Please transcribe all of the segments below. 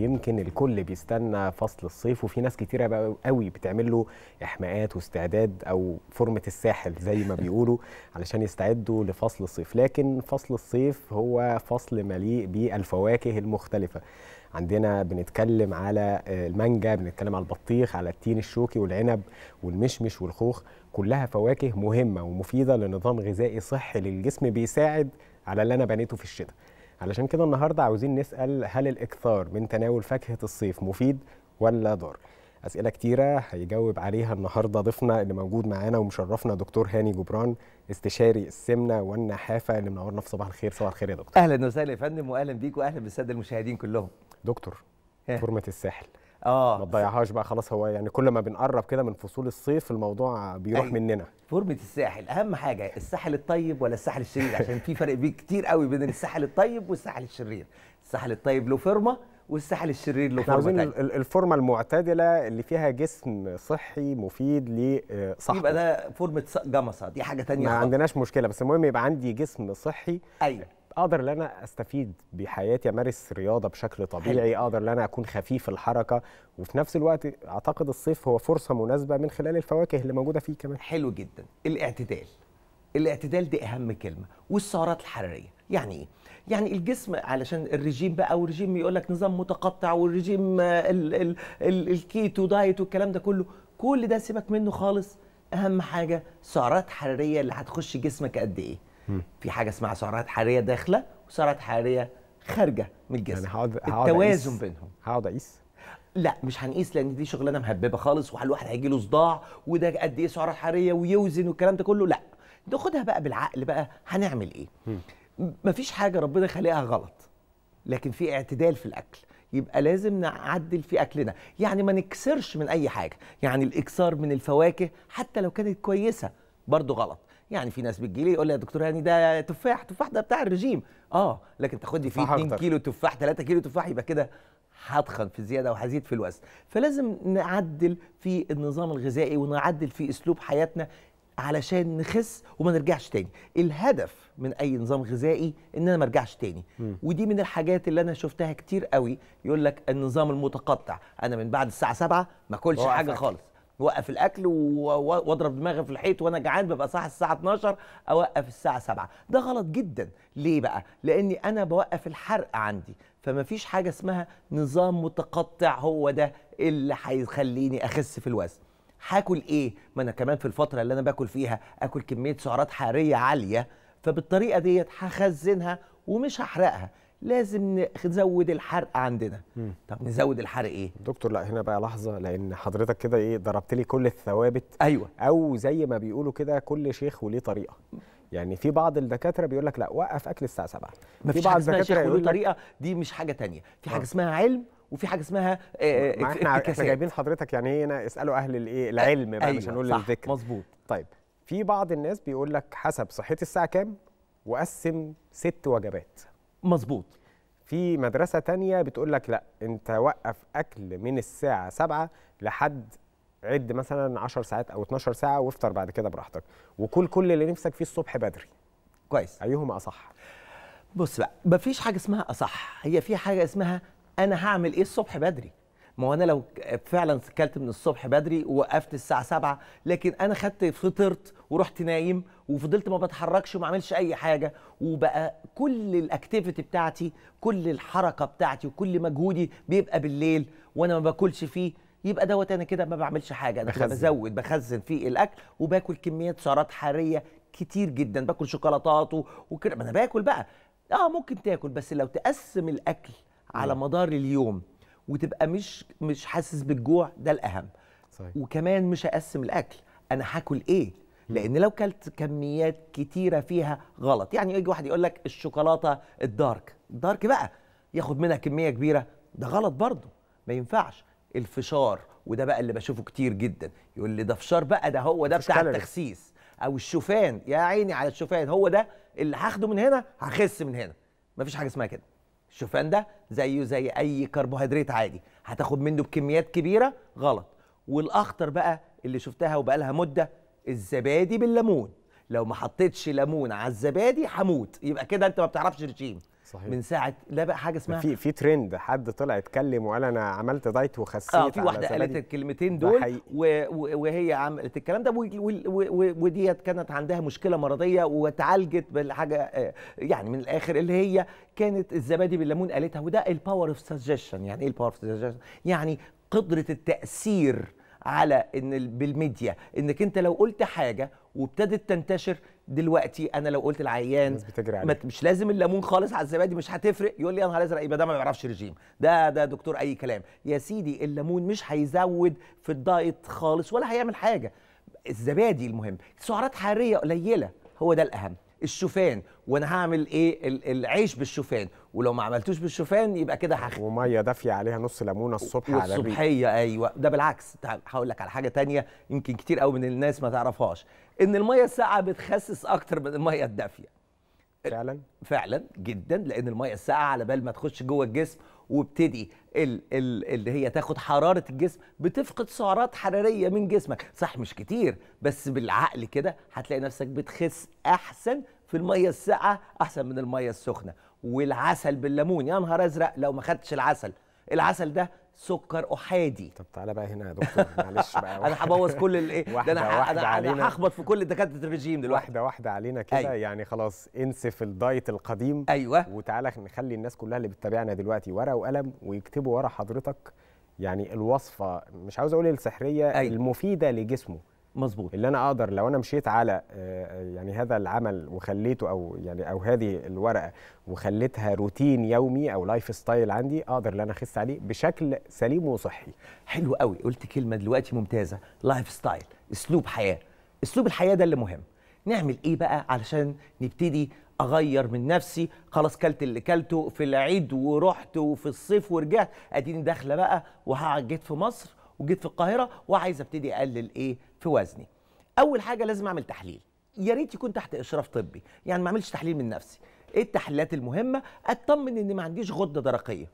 يمكن الكل بيستنى فصل الصيف وفي ناس كتيره قوي بتعمل له احماءات واستعداد او فورمه الساحل زي ما بيقولوا علشان يستعدوا لفصل الصيف لكن فصل الصيف هو فصل مليء بالفواكه المختلفه عندنا بنتكلم على المانجا بنتكلم على البطيخ على التين الشوكي والعنب والمشمش والخوخ كلها فواكه مهمه ومفيده لنظام غذائي صحي للجسم بيساعد على اللي انا بنيته في الشتاء علشان كده النهارده عاوزين نسال هل الاكثار من تناول فاكهه الصيف مفيد ولا ضار؟ اسئله كتيره هيجاوب عليها النهارده ضيفنا اللي موجود معانا ومشرفنا دكتور هاني جبران استشاري السمنه والنحافه اللي منورنا في صباح الخير صباح الخير يا دكتور اهلا وسهلا يا فندم واهلا بيك واهلا بالساده المشاهدين كلهم دكتور فورمه الساحل اه ما تضيعهاش بقى خلاص هو يعني كل ما بنقرب كده من فصول الصيف الموضوع بيروح أيوة. مننا فورمه الساحل اهم حاجه الساحل الطيب ولا الساحل الشرير عشان في فرق بيه كتير قوي بين الساحل الطيب والساحل الشرير الساحل الطيب له فورمه والساحل الشرير له فورمه عاوزين الفورمه المعتدله اللي فيها جسم صحي مفيد لصحته آه، يبقى ده فورمه جمصه دي حاجه ثانيه ما عندناش مشكله بس المهم يبقى عندي جسم صحي ايوه اقدر ان انا استفيد بحياتي امارس رياضه بشكل طبيعي حلو. اقدر ان انا اكون خفيف الحركه وفي نفس الوقت اعتقد الصيف هو فرصه مناسبه من خلال الفواكه اللي موجوده فيه كمان حلو جدا الاعتدال الاعتدال دي اهم كلمه والسعرات الحراريه يعني ايه يعني الجسم علشان الرجيم بقى والرجيم يقول لك نظام متقطع والرجيم الـ الـ الـ الكيتو دايت والكلام ده كله كل ده سيبك منه خالص اهم حاجه سعرات حراريه اللي هتخش جسمك قد ايه في حاجه اسمها سعرات حراريه داخله وسعرات حراريه خارجه من الجسم يعني هقعد التوازن بينهم هقعد اقيس لا مش هنقيس لان دي شغلانه مهببه خالص والواحد هيجي له صداع وده قد ايه سعرات حراريه ويوزن والكلام ده كله لا ناخدها بقى بالعقل بقى هنعمل ايه مفيش حاجه ربنا خالقها غلط لكن في اعتدال في الاكل يبقى لازم نعدل في اكلنا يعني ما نكسرش من اي حاجه يعني الاكسار من الفواكه حتى لو كانت كويسه برضه غلط يعني في ناس بتجي لي يقول لي يا دكتور هاني يعني ده تفاح تفاح ده بتاع الرجيم اه لكن تاخدي فيه 2 كيلو تفاح 3 كيلو تفاح يبقى كده هتخن في زياده وهزيد في الوزن فلازم نعدل في النظام الغذائي ونعدل في اسلوب حياتنا علشان نخس وما نرجعش تاني الهدف من اي نظام غذائي ان انا ما ارجعش تاني م. ودي من الحاجات اللي انا شفتها كتير قوي يقول لك النظام المتقطع انا من بعد الساعه 7 ما اكلش حاجه خالص وقف الاكل واضرب دماغي في الحيط وانا جعان ببقى صاحي الساعه 12 اوقف الساعه 7 ده غلط جدا ليه بقى لاني انا بوقف الحرق عندي فما فيش حاجه اسمها نظام متقطع هو ده اللي هيخليني اخس في الوزن هاكل ايه ما انا كمان في الفتره اللي انا باكل فيها اكل كميه سعرات حراريه عاليه فبالطريقه ديت هخزنها ومش هحرقها لازم نزود الحرق عندنا مم. طب نزود الحرق ايه دكتور لا هنا بقى لحظه لان حضرتك كده ايه ضربت لي كل الثوابت ايوه او زي ما بيقولوا كده كل شيخ وليه طريقه يعني في بعض الدكاتره بيقول لك لا وقف اكل الساعه 7 في بعض الدكاتره يقول طريقه دي مش حاجه تانية في حاجه آه. اسمها علم وفي حاجه اسمها آه، ما احنا احنا جايبين حضرتك يعني إيه، هنا اسالوا اهل الايه العلم بقى أيوة مش هنقول الذكر مظبوط طيب في بعض الناس بيقول لك حسب صحتي الساعه كام وقسم ست وجبات مظبوط في مدرسه تانية بتقول لك لا انت وقف اكل من الساعه 7 لحد عد مثلا 10 ساعات او 12 ساعه وافطر بعد كده براحتك وكل كل اللي نفسك فيه الصبح بدري كويس ايهما اصح بص بقى مفيش حاجه اسمها اصح هي في حاجه اسمها انا هعمل ايه الصبح بدري ما هو انا لو فعلا اكلت من الصبح بدري ووقفت الساعه 7 لكن انا خدت فطرت ورحت نايم وفضلت ما بتحركش وما اعملش اي حاجه وبقى كل الاكتيفيتي بتاعتي كل الحركه بتاعتي وكل مجهودي بيبقى بالليل وانا ما باكلش فيه يبقى دوت انا كده ما بعملش حاجه انا بزود بخزن فيه الاكل وباكل كميه سعرات حراريه كتير جدا باكل شوكولاتات وكده ما انا باكل بقى اه ممكن تاكل بس لو تقسم الاكل على مدار اليوم وتبقى مش مش حاسس بالجوع ده الاهم صحيح. وكمان مش هقسم الاكل انا هاكل ايه لان لو كلت كميات كتيره فيها غلط يعني يجي واحد يقول لك الشوكولاته الدارك الدارك بقى ياخد منها كميه كبيره ده غلط برضه ما ينفعش الفشار وده بقى اللي بشوفه كتير جدا يقول لي ده فشار بقى ده هو ده بتاع التخسيس او الشوفان يا عيني على الشوفان هو ده اللي هاخده من هنا هخس من هنا مفيش حاجه اسمها كده الشوفان ده زيه زي اي كربوهيدرات عادي هتاخد منه بكميات كبيره غلط والاخطر بقى اللي شفتها وبقالها مده الزبادي بالليمون لو ما حطيتش ليمون على الزبادي هموت يبقى كده انت ما بتعرفش رجيم صحيح. من ساعه لا بقى حاجه اسمها في في ترند حد طلع اتكلم وقال انا عملت دايت وخسيت اه في واحده قالت الكلمتين دول و... وهي عملت الكلام ده و... و... وديت كانت عندها مشكله مرضيه واتعالجت بالحاجه آه، يعني من الاخر اللي هي كانت الزبادي بالليمون قالتها وده الباور اوف سجشن يعني ايه الباور اوف سجشن يعني قدره التاثير على ان بالميديا انك انت لو قلت حاجه وابتدت تنتشر دلوقتي انا لو قلت العيان مش لازم الليمون خالص على الزبادي مش هتفرق يقول لي يا نهار ازرق يبقى ده ما بيعرفش رجيم ده ده دكتور اي كلام يا سيدي الليمون مش هيزود في الدايت خالص ولا هيعمل حاجه الزبادي المهم سعرات حراريه قليله هو ده الاهم الشوفان وانا هعمل ايه العيش بالشوفان ولو ما عملتوش بالشوفان يبقى كده هخ وميه دافيه عليها نص ليمونه الصبح على الريق الصبحيه ايوه ده بالعكس هقول لك على حاجه تانية يمكن كتير قوي من الناس ما تعرفهاش ان الميه الساقعه بتخسس اكتر من الميه الدافيه فعلا فعلا جدا لان الميه الساقعه على بال ما تخش جوه الجسم وبتدي ال ال اللي هي تاخد حراره الجسم بتفقد سعرات حراريه من جسمك صح مش كتير بس بالعقل كده هتلاقي نفسك بتخس احسن في الميه الساقعه احسن من الميه السخنه والعسل بالليمون يا نهار ازرق لو ما خدتش العسل العسل ده سكر احادي طب تعالى بقى هنا يا دكتور معلش بقى انا هبوظ كل الايه ده انا انا علينا هخبط في كل دكاتره الرجيم دلوقتي واحده واحده علينا كده أيوة. يعني خلاص انسف الدايت القديم ايوه وتعالى نخلي الناس كلها اللي بتتابعنا دلوقتي ورقه وقلم ويكتبوا ورا حضرتك يعني الوصفه مش عاوز اقول السحريه أيوة. المفيده لجسمه مظبوط اللي انا اقدر لو انا مشيت على آه، آه، يعني هذا العمل وخليته او يعني او هذه الورقه وخليتها روتين يومي او لايف ستايل عندي اقدر ان انا اخس عليه بشكل سليم وصحي حلو قوي قلت كلمه دلوقتي ممتازه لايف ستايل اسلوب حياه اسلوب الحياه ده اللي مهم نعمل ايه بقى علشان نبتدي اغير من نفسي خلاص كلت اللي كلته في العيد ورحت وفي الصيف ورجعت اديني داخله بقى وجيت في مصر وجيت في القاهره وعايز ابتدي اقلل ايه في وزني اول حاجه لازم اعمل تحليل يا ريت يكون تحت اشراف طبي يعني ما اعملش تحليل من نفسي ايه التحليلات المهمه اطمن ان ما عنديش غده درقيه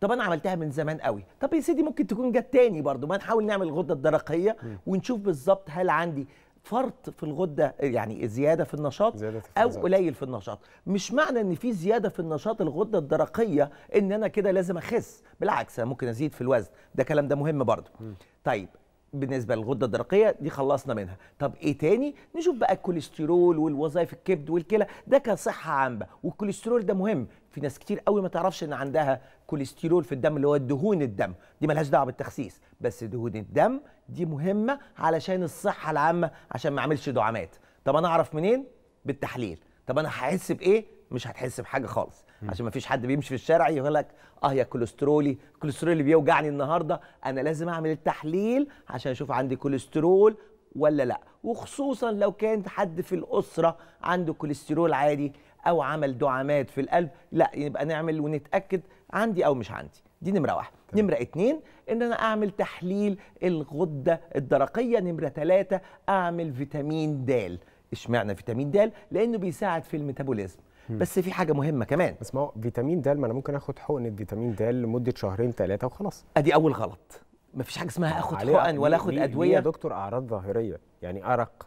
طب انا عملتها من زمان قوي طب يا سيدي ممكن تكون جت تاني برضو ما نحاول نعمل الغده الدرقيه ونشوف بالظبط هل عندي فرط في الغده يعني زياده في النشاط زيادة في او قليل في النشاط مش معنى ان في زياده في النشاط الغده الدرقيه ان انا كده لازم اخس بالعكس انا ممكن ازيد في الوزن ده كلام ده مهم برضو م. طيب بالنسبه للغده الدرقيه دي خلصنا منها طب ايه تاني نشوف بقى الكوليسترول والوظائف الكبد والكلى ده كصحه عامه والكوليسترول ده مهم في ناس كتير قوي ما تعرفش ان عندها كوليسترول في الدم اللي هو دهون الدم دي ملهاش دعوه بالتخسيس بس دهون الدم دي مهمه علشان الصحه العامه عشان ما اعملش دعامات طب انا اعرف منين بالتحليل طب انا هحس بايه مش هتحس بحاجه خالص عشان ما فيش حد بيمشي في الشارع يقول لك اه يا كوليسترولي كوليسترولي بيوجعني النهارده انا لازم اعمل التحليل عشان اشوف عندي كوليسترول ولا لا وخصوصا لو كان حد في الاسره عنده كوليسترول عالي او عمل دعامات في القلب لا يبقى نعمل ونتاكد عندي او مش عندي دي نمره واحد طيب. نمره اتنين ان انا اعمل تحليل الغده الدرقيه نمره ثلاثة اعمل فيتامين د اشمعنى فيتامين د لانه بيساعد في الميتابوليزم بس في حاجه مهمه كمان بس ما هو فيتامين د ما انا ممكن اخد حقنه فيتامين د لمده شهرين ثلاثه وخلاص ادي اول غلط مفيش حاجه اسمها اخد حقن ولا اخد ادويه يا دكتور اعراض ظاهريه يعني ارق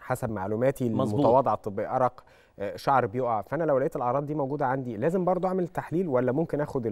حسب معلوماتي المتواضعه الطبيه ارق شعر بيقع فانا لو لقيت الاعراض دي موجوده عندي لازم برضو اعمل تحليل ولا ممكن اخد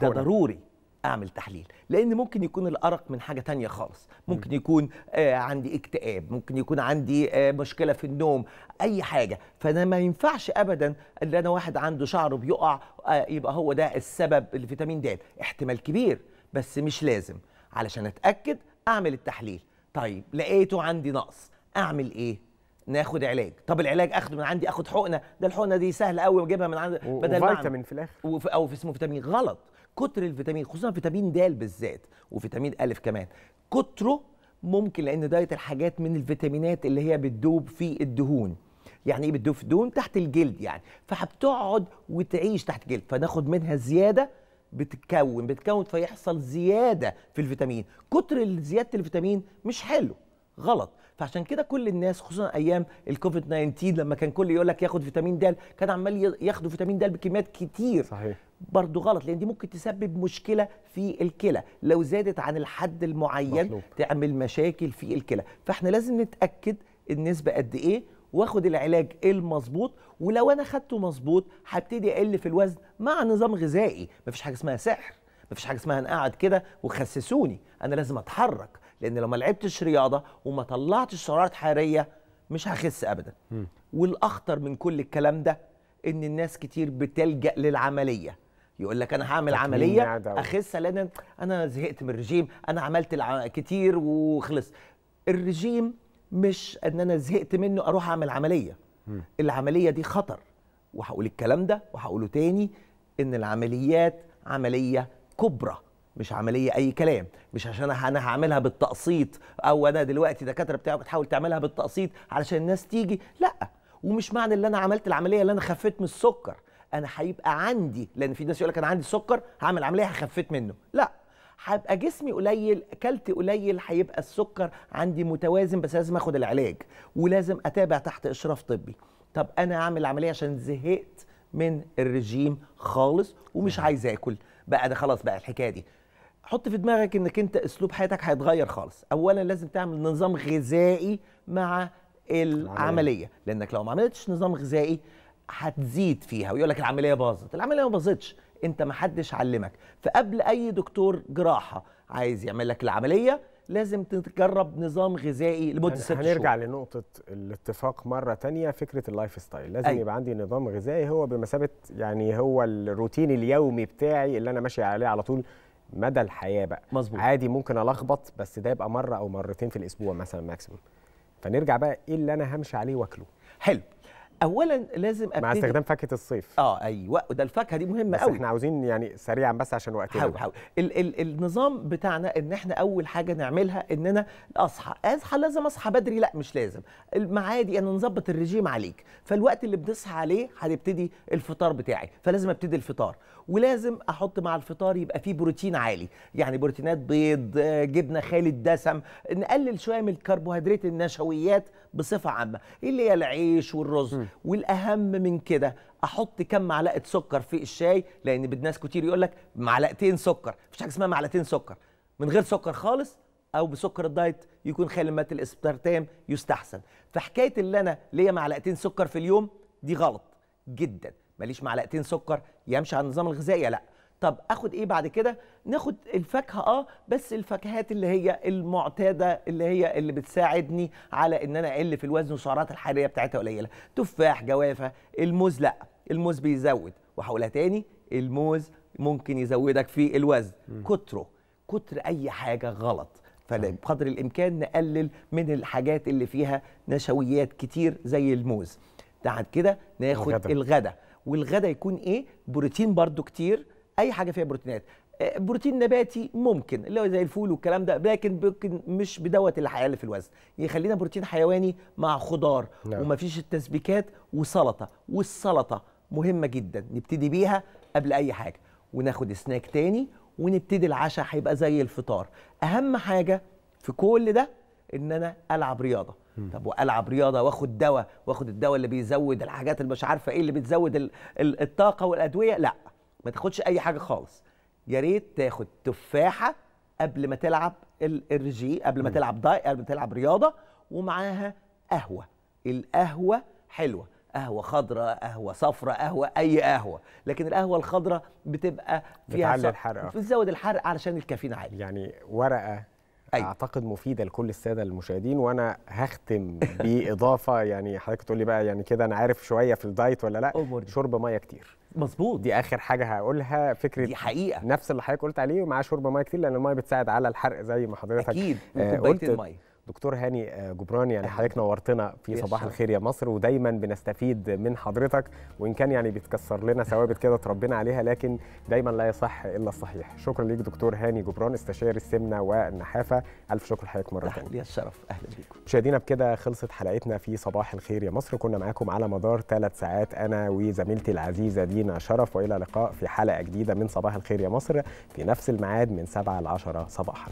ده ضروري اعمل تحليل لان ممكن يكون الارق من حاجه تانية خالص ممكن يكون آه عندي اكتئاب ممكن يكون عندي آه مشكله في النوم اي حاجه فانا ما ينفعش ابدا ان انا واحد عنده شعره بيقع آه يبقى هو ده السبب الفيتامين د احتمال كبير بس مش لازم علشان اتاكد اعمل التحليل طيب لقيته عندي نقص اعمل ايه ناخد علاج طب العلاج اخده من عندي اخد حقنه ده الحقنه دي سهله قوي اجيبها من عندي بدل ما فيتامين في الاخر وفي او في اسمه فيتامين غلط كتر الفيتامين خصوصا فيتامين د بالذات وفيتامين أ كمان كتره ممكن لان دايت الحاجات من الفيتامينات اللي هي بتدوب في الدهون يعني ايه بتدوب في الدهون تحت الجلد يعني فهبتقعد وتعيش تحت جلد فناخد منها زياده بتتكون بتتكون فيحصل زياده في الفيتامين كتر زياده الفيتامين مش حلو غلط فعشان كده كل الناس خصوصا ايام الكوفيد 19 لما كان كل يقول لك ياخد فيتامين د كان عمال ياخدوا فيتامين د بكميات كتير صحيح برضه غلط لان دي ممكن تسبب مشكله في الكلى لو زادت عن الحد المعين مطلوب. تعمل مشاكل في الكلى فاحنا لازم نتاكد النسبه قد ايه واخد العلاج المظبوط ولو انا خدته مظبوط هبتدي اقل في الوزن مع نظام غذائي مفيش حاجه اسمها سحر مفيش حاجه اسمها انا قاعد كده وخسسوني انا لازم اتحرك لان لو ما لعبتش رياضه وما طلعتش سعرات حراريه مش هخس ابدا م. والاخطر من كل الكلام ده ان الناس كتير بتلجا للعمليه يقول لك انا هعمل عمليه اخس لان انا زهقت من الرجيم انا عملت كتير وخلص الرجيم مش ان انا زهقت منه اروح اعمل عمليه م. العمليه دي خطر وهقول الكلام ده وهقوله تاني ان العمليات عمليه كبرى مش عمليه اي كلام مش عشان انا هعملها بالتقسيط او انا دلوقتي دكاتره بتاعك بتحاول تعملها بالتقسيط علشان الناس تيجي لا ومش معنى اللي انا عملت العمليه اللي انا خفيت من السكر انا هيبقى عندي لان في ناس يقول لك انا عندي سكر هعمل عمليه هخفيت منه لا هبقى جسمي قليل اكلت قليل هيبقى السكر عندي متوازن بس لازم اخد العلاج ولازم اتابع تحت اشراف طبي طب انا اعمل عمليه عشان زهقت من الرجيم خالص ومش عايز اكل بقى ده خلاص بقى الحكايه دي حط في دماغك انك انت اسلوب حياتك هيتغير خالص اولا لازم تعمل نظام غذائي مع العمليه لانك لو ما عملتش نظام غذائي هتزيد فيها ويقول لك العمليه باظت العمليه ما باظتش انت ما حدش علمك فقبل اي دكتور جراحه عايز يعمل لك العمليه لازم تجرب نظام غذائي لمده ست شهور هنرجع لنقطه الاتفاق مره تانية فكره اللايف ستايل لازم أي. أيوة. يبقى عندي نظام غذائي هو بمثابه يعني هو الروتين اليومي بتاعي اللي انا ماشي عليه على طول مدى الحياه بقى مظبوط عادي ممكن الخبط بس ده يبقى مره او مرتين في الاسبوع مثلا ماكسيموم فنرجع بقى ايه اللي انا همشي عليه واكله حلو اولا لازم ابتدي مع استخدام فاكهه الصيف اه ايوه ده الفاكهه دي مهمه قوي احنا عاوزين يعني سريعا بس عشان وقتنا حاول حاول ال ال النظام بتاعنا ان احنا اول حاجه نعملها ان انا اصحى اصحى لازم اصحى بدري لا مش لازم المعادي انا نظبط الرجيم عليك فالوقت اللي بنصحى عليه هنبتدي الفطار بتاعي فلازم ابتدي الفطار ولازم احط مع الفطار يبقى فيه بروتين عالي يعني بروتينات بيض جبنه خالي الدسم نقلل شويه من الكربوهيدرات النشويات بصفه عامه إيه اللي هي العيش والرز م. والاهم من كده احط كم معلقه سكر في الشاي لان بالناس كتير يقول لك معلقتين سكر مفيش حاجه اسمها معلقتين سكر من غير سكر خالص او بسكر الدايت يكون خالي من ماده الاسبرتام يستحسن فحكايه اللي انا ليا معلقتين سكر في اليوم دي غلط جدا ماليش معلقتين سكر يمشي على النظام الغذائي لا طب اخد ايه بعد كده ناخد الفاكهه اه بس الفاكهات اللي هي المعتاده اللي هي اللي بتساعدني على ان انا اقل في الوزن وسعرات الحراريه بتاعتها قليله تفاح جوافه الموز لا الموز بيزود وهقولها تاني الموز ممكن يزودك في الوزن كتره كتر اي حاجه غلط فبقدر الامكان نقلل من الحاجات اللي فيها نشويات كتير زي الموز بعد كده ناخد الغدا. والغدا يكون ايه بروتين برضو كتير اي حاجه فيها بروتينات آه، بروتين نباتي ممكن اللي هو زي الفول والكلام ده لكن ممكن مش بدوت اللي هيقل في الوزن يخلينا بروتين حيواني مع خضار نعم. ومفيش التسبيكات وسلطه والسلطه مهمه جدا نبتدي بيها قبل اي حاجه وناخد سناك تاني ونبتدي العشاء هيبقى زي الفطار اهم حاجه في كل ده ان انا العب رياضه م. طب والعب رياضه واخد دواء واخد الدواء اللي بيزود الحاجات اللي مش عارفه ايه اللي بتزود الطاقه والادويه لا ما تاخدش اي حاجه خالص يا ريت تاخد تفاحه قبل ما تلعب الرجي قبل ما تلعب داي قبل ما تلعب رياضه ومعاها قهوه القهوه حلوه قهوه خضراء قهوه صفراء قهوه اي قهوه لكن القهوه الخضراء بتبقى فيها بتعلي الحرق بتزود الحرق علشان الكافيين عالي يعني ورقه أيوة. اعتقد مفيده لكل الساده المشاهدين وانا هختم باضافه يعني حضرتك تقول لي بقى يعني كده انا عارف شويه في الدايت ولا لا أمر. شرب ميه كتير مظبوط دي اخر حاجه هقولها فكره دي حقيقه نفس اللي حضرتك قلت عليه ومعاه شرب ميه كتير لان الميه بتساعد على الحرق زي ما حضرتك اكيد آه قلت الميه دكتور هاني آه، جبران يعني حضرتك نورتنا في صباح الخير يا مصر ودايما بنستفيد من حضرتك وان كان يعني بيتكسر لنا ثوابت كده اتربينا عليها لكن دايما لا يصح الا الصحيح شكرا ليك دكتور هاني جبران استشاري السمنه والنحافه الف شكر لحضرتك مره ثانيه لي الشرف اهلا بيكم مشاهدينا بكده خلصت حلقتنا في صباح الخير يا مصر كنا معاكم على مدار ثلاث ساعات انا وزميلتي العزيزه دينا شرف والى لقاء في حلقه جديده من صباح الخير يا مصر في نفس الميعاد من 7 ل 10 صباحا